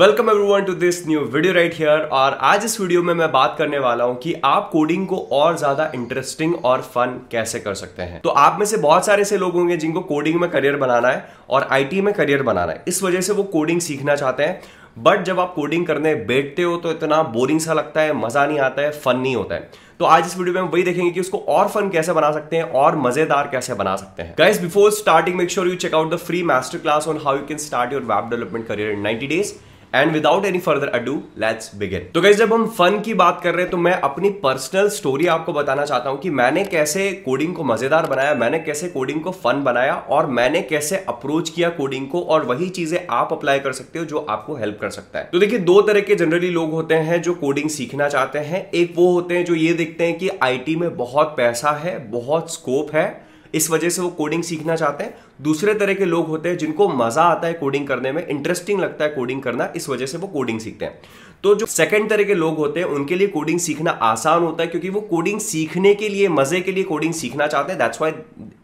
welcome everyone to this new video right here और आज इस वीडियो में मैं बात करने वाला हूं कि आप कोडिंग को और ज्यादा इंटरेस्टिंग और फन कैसे कर सकते हैं तो आप में से बहुत सारे ऐसे लोग होंगे जिनको कोडिंग में करियर बनाना है और आईटी में करियर बनाना है इस वजह से वो कोडिंग सीखना चाहते हैं बट जब आप कोडिंग करने बैठते हो तो इतना बोरिंग सा लगता है मज़ा नहीं आता है फन नहीं होता है तो आज इस वीडियो में हम वही देखेंगे कि उसको और फन कैसे बना सकते हैं और मजेदार कैसे बना सकते हैं guys before starting make sure you check out the free master class on how you can start your web development career in 90 days and without any further ado let's begin तो कैसे जब हम फन की बात कर रहे हैं तो मैं अपनी पर्सनल स्टोरी आपको बताना चाहता हूं कि मैंने कैसे कोडिंग को मजेदार बनाया मैंने कैसे कोडिंग को फन बनाया और मैंने कैसे अप्रोच किया कोडिंग को और वही चीजें आप अप्लाई कर सकते हो जो आपको हेल्प कर सकता है तो देखिए दो तरह के जनरली लोग होते हैं जो कोडिंग सीखना चाहते हैं एक वो होते हैं जो ये देखते हैं कि आईटी में बहुत पैसा है बहुत स्कोप है इस वजह से वो कोडिंग सीखना चाहते हैं दूसरे तरह के लोग होते हैं जिनको मजा आता है कोडिंग करने में इंटरेस्टिंग लगता है कोडिंग करना इस वजह से वो कोडिंग सीखते हैं तो जो सेकंड तरह के लोग होते हैं उनके लिए कोडिंग सीखना आसान होता है क्योंकि वो कोडिंग सीखने के लिए मजे के लिए कोडिंग सीखना चाहते हैं that's why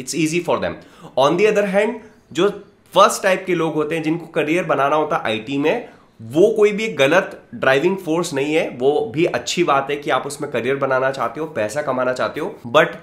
it's easy for them on the other hand जो फर्स्ट टाइप के लोग होते हैं जिनको करियर बनाना होता है आईटी में वो कोई भी गलत ड्राइविंग फोर्स नहीं है वो भी अच्छी बात है कि आप उसमें करियर बनाना चाहते हो पैसा कमाना चाहते हो बट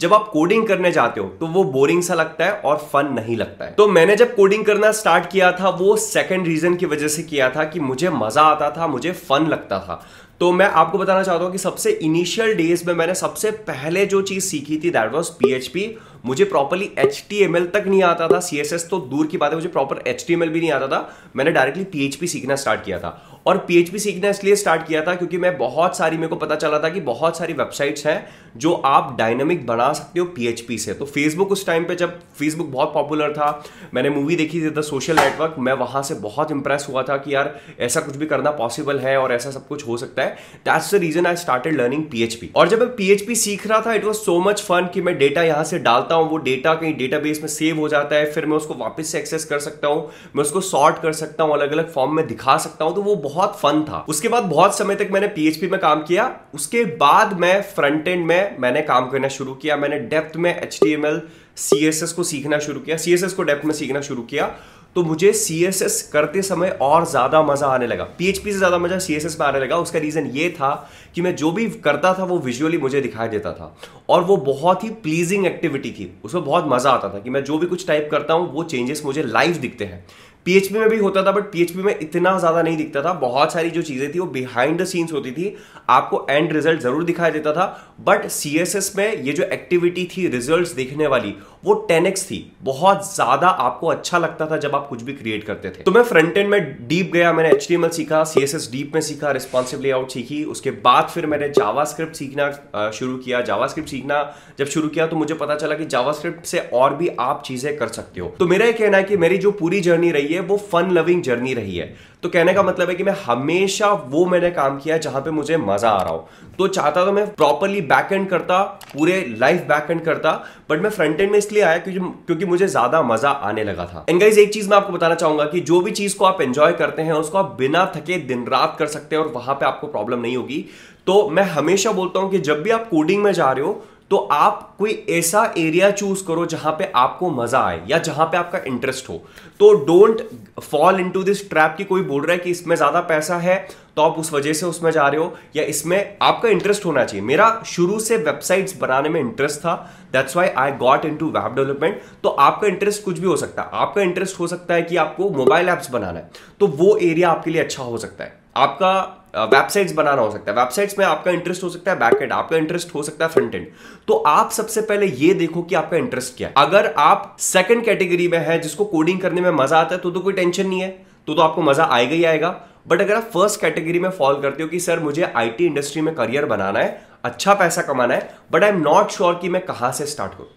जब आप कोडिंग करने जाते हो तो वो बोरिंग सा लगता है और फन नहीं लगता है तो मैंने जब कोडिंग करना स्टार्ट किया था वो सेकंड रीजन की वजह से किया था कि मुझे मजा आता था मुझे फन लगता था तो मैं आपको बताना चाहता हूं कि सबसे इनिशियल डेज में मैंने सबसे पहले जो चीज़ सीखी थी दैट वॉज पी मुझे प्रॉपरली एच तक नहीं आता था सी तो दूर की बात है मुझे प्रॉपर एच भी नहीं आता था मैंने डायरेक्टली पी सीखना स्टार्ट किया था और पीएचपी सीखना इसलिए स्टार्ट किया था क्योंकि मैं बहुत सारी मेरे को पता चला था कि बहुत सारी वेबसाइट्स हैं जो आप डायनामिक बना सकते हो पीएचपी से तो फेसबुक उस टाइम पे जब फेसबुक बहुत पॉपुलर था मैंने मूवी देखी थी द सोशल नेटवर्क मैं वहाँ से बहुत इंप्रेस हुआ था कि यार ऐसा कुछ भी करना पॉसिबल है और ऐसा सब कुछ हो सकता है that's the reason I started learning PHP और जब मैं पीएचपी सीख रहा था it was so much fun कि मैं डेटा यहाँ से डालता हूँ वो डेटा कहीं डेटा में सेव हो जाता है फिर मैं उसको वापस से एक्सेस कर सकता हूँ मैं उसको सॉर्ट कर सकता हूँ अलग अलग फॉर्म में दिखा सकता हूँ तो वो बहुत फन था उसके बाद बहुत समय तक मैंने पीएचपी में काम किया उसके बाद मैं फ्रंट एंड में मैंने काम करना शुरू किया मैंने डेप्थ में H T M L C S S को सीखना शुरू किया सी एस एस को डेप्थ में सीखना शुरू किया तो मुझे सी एस एस करते समय और ज़्यादा मज़ा आने लगा पी एच पी से ज़्यादा मज़ा सी एस एस में आने लगा उसका रीज़न ये था कि मैं जो भी करता था वो विजुअली मुझे दिखाई देता था और वो बहुत ही प्लीजिंग एक्टिविटी थी उसमें बहुत मज़ा आता था कि मैं जो भी कुछ टाइप करता हूँ वो चेंजेस मुझे लाइव दिखते हैं पीएचपी में भी होता था बट पीएचपी में इतना ज़्यादा नहीं दिखता था बहुत सारी जो चीज़ें थी वो बिहाइंड द सीन्स होती थी आपको एंड रिजल्ट ज़रूर दिखाई देता था बट सीएसएस में ये जो एक्टिविटी थी रिजल्ट देखने वाली वो टेनेक्स थी बहुत ज़्यादा आपको अच्छा लगता था जब आप कुछ भी क्रिएट करते थे तो मैं फ्रंट एंड में डीप गया मैंने एच सीखा सी डीप में सीखा रिस्पॉन्सिव लेआउट सीखी उसके बाद फिर मैंने जावा सीखना शुरू किया जावा सीखना जब शुरू किया तो मुझे पता चला कि जावा से और भी आप चीज़ें कर सकते हो तो मेरा यह कहना है कि मेरी जो पूरी जर्नी रही रही है वो फन लविंग जर्नी रही है तो कहने का मतलब है कि मैं हमेशा वो मैंने काम किया जहां पे मुझे मजा आ रहा हो तो चाहता तो मैं प्रॉपरली बैक एंड करता पूरे लाइफ बैक एंड करता बट मैं फ्रंट एंड में इसलिए आया क्योंकि क्योंकि मुझे ज्यादा मजा आने लगा था एंड गाइज एक चीज मैं आपको बताना चाहूंगा कि जो भी चीज को आप एंजॉय करते हैं उसको आप बिना थके दिन रात कर सकते हैं और वहां पर आपको प्रॉब्लम नहीं होगी तो मैं हमेशा बोलता हूं कि जब भी आप कोडिंग में जा रहे हो तो आप कोई ऐसा एरिया चूज करो जहां पे आपको मजा आए या जहां पे आपका इंटरेस्ट हो तो don't fall into this trap की कोई बोल रहा है कि इसमें ज्यादा पैसा है तो आप उस वजह से उसमें जा रहे हो या इसमें आपका इंटरेस्ट होना चाहिए मेरा शुरू से वेबसाइट्स बनाने में इंटरेस्ट था that's why I got into web development तो आपका इंटरेस्ट कुछ भी हो सकता है आपका इंटरेस्ट हो सकता है कि आपको मोबाइल ऐप्स बनाना है तो वो एरिया आपके लिए अच्छा हो सकता है आपका वेबसाइट्स बनाना हो सकता है वेबसाइट्स में आपका इंटरेस्ट हो सकता है बैक एंड आपका इंटरेस्ट हो सकता है फ्रंट एंड तो आप सबसे पहले ये देखो कि आपका इंटरेस्ट क्या है अगर आप सेकंड कैटेगरी में है जिसको कोडिंग करने में मजा आता है तो, तो कोई टेंशन नहीं है तो तो आपको मजा आएगा ही आएगा बट अगर आप फर्स्ट कैटेगरी में फॉल करते हो कि सर मुझे आईटी इंडस्ट्री में करियर बनाना है अच्छा पैसा कमाना है but I am not sure कि मैं कहाँ से स्टार्ट करूं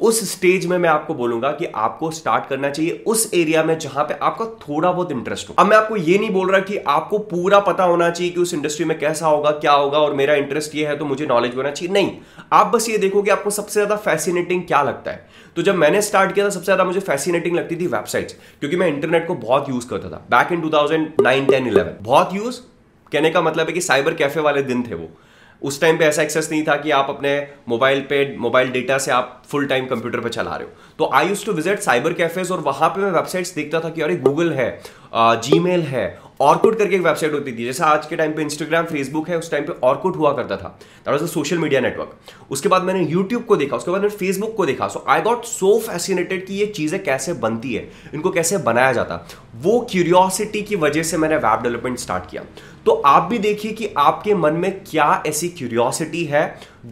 उस स्टेज में मैं आपको बोलूंगा कि आपको स्टार्ट करना चाहिए उस एरिया में जहां पे आपका थोड़ा बहुत इंटरेस्ट हो अब मैं आपको ये नहीं बोल रहा कि आपको पूरा पता होना चाहिए कि उस इंडस्ट्री में कैसा होगा क्या होगा और मेरा इंटरेस्ट ये है तो मुझे नॉलेज होना चाहिए नहीं आप बस ये देखो कि आपको सबसे ज्यादा फैसिनेटिंग क्या लगता है तो जब मैंने स्टार्ट किया था सबसे ज्यादा मुझे फैसिनेटिंग लगती थी वेबसाइट्स क्योंकि मैं इंटरनेट को बहुत यूज करता था back in two thousand nine ten eleven बहुत यूज कहने का मतलब है कि साइबर कैफे वाले दिन थे वो उस टाइम पे ऐसा एक्सेस नहीं था कि आप अपने मोबाइल पे मोबाइल डेटा से आप फुल टाइम कंप्यूटर पे चला रहे हो तो I used to visit cyber cafes और वहां पे मैं वेबसाइट्स देखता था कि अरे गूगल है जी है ऑर्कुट करके एक वेबसाइट होती थी जैसा आज के टाइम पे इंस्टाग्राम फेसबुक है उस टाइम पे ऑर्कुट हुआ करता था that was a social media network उसके बाद मैंने यूट्यूब को देखा उसके बाद मैंने फेसबुक को देखा सो आई गॉट सो फैसिनेटेड कि ये चीज़ें कैसे बनती है इनको कैसे बनाया जाता वो क्यूरियोसिटी की वजह से मैंने वेब डेवलपमेंट स्टार्ट किया तो आप भी देखिए कि आपके मन में क्या ऐसी क्यूरियोसिटी है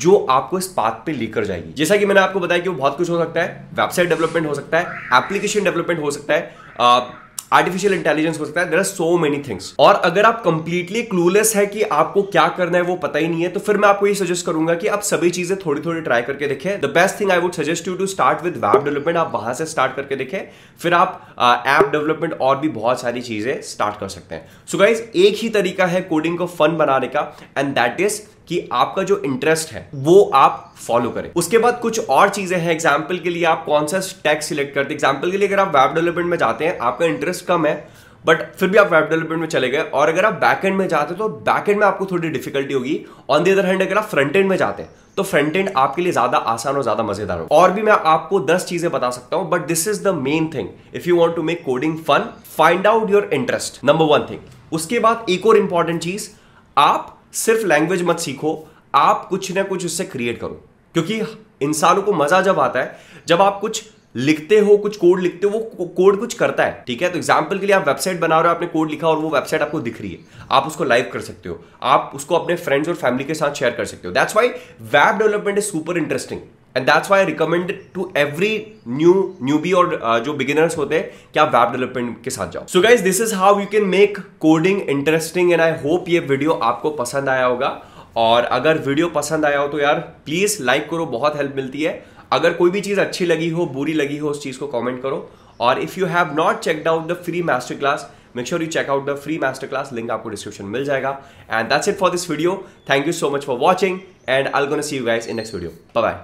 जो आपको इस बात पे लेकर जाएगी जैसा कि मैंने आपको बताया कि वो बहुत कुछ हो सकता है वेबसाइट डेवलपमेंट हो सकता है एप्लीकेशन डेवलपमेंट हो सकता है आर्टिफिशियल इंटेलिजेंस हो सकता है there are so many things और अगर आप कंप्लीटली क्लूलेस है कि आपको क्या करना है वो पता ही नहीं है तो फिर मैं आपको ये सजेस्ट करूंगा कि आप सभी चीजें थोड़ी थोड़ी ट्राई करके देखें the best thing I would suggest you to start with web development आप वहां से स्टार्ट करके देखें फिर आप ऐप डेवलपमेंट और भी बहुत सारी चीजें स्टार्ट कर सकते हैं सो so गाइज एक ही तरीका है कोडिंग को फन बनाने का एंड दैट इज कि आपका जो इंटरेस्ट है वो आप फॉलो करें उसके बाद कुछ और चीजें हैं एग्जाम्पल के लिए आप कौन सा टैग सिलेक्ट करते हैं एग्जाम्पल के लिए अगर आप वेब डेवलपमेंट में जाते हैं आपका इंटरेस्ट कम है बट फिर भी आप वेब डेवलपमेंट में चले गए और अगर आप बैकएंड में जाते हैं तो बैकएंड में आपको थोड़ी डिफिकल्टी होगी ऑन दी अदर हैंड अगर आप फ्रंट एंड में जाते हैं तो फ्रंट एंड आपके लिए ज्यादा आसान और ज्यादा मजेदार हो और भी मैं आपको दस चीजें बता सकता हूं but this is the main thing if you want to make coding fun find out your interest number one thing उसके बाद एक और इंपॉर्टेंट चीज आप सिर्फ लैंग्वेज मत सीखो आप कुछ ना कुछ उससे क्रिएट करो क्योंकि इंसानों को मजा जब आता है जब आप कुछ लिखते हो कुछ कोड लिखते हो वो कोड कुछ करता है ठीक है तो एग्जाम्पल के लिए आप वेबसाइट बना रहे हो आपने कोड लिखा और वो वेबसाइट आपको दिख रही है आप उसको लाइव कर सकते हो आप उसको अपने फ्रेंड्स और फैमिली के साथ शेयर कर सकते हो that's why web development is super interesting and that's why recommend to every newbie और uh, जो बिगिनर्स होते हैं कि आप वेब डेवलपमेंट के साथ जाओ so guys this is how you can make coding interesting and I hope ये वीडियो आपको पसंद आया होगा और अगर वीडियो पसंद आया हो तो यार प्लीज़ लाइक करो बहुत हेल्प मिलती है अगर कोई भी चीज़ अच्छी लगी हो बुरी लगी हो उस चीज़ को कॉमेंट करो और if you have not checked out the free master class make sure you check out the free master class link आपको डिस्क्रिप्शन मिल जाएगा and that's it for this video thank you so much for watching and I gonna see you guys in next video bye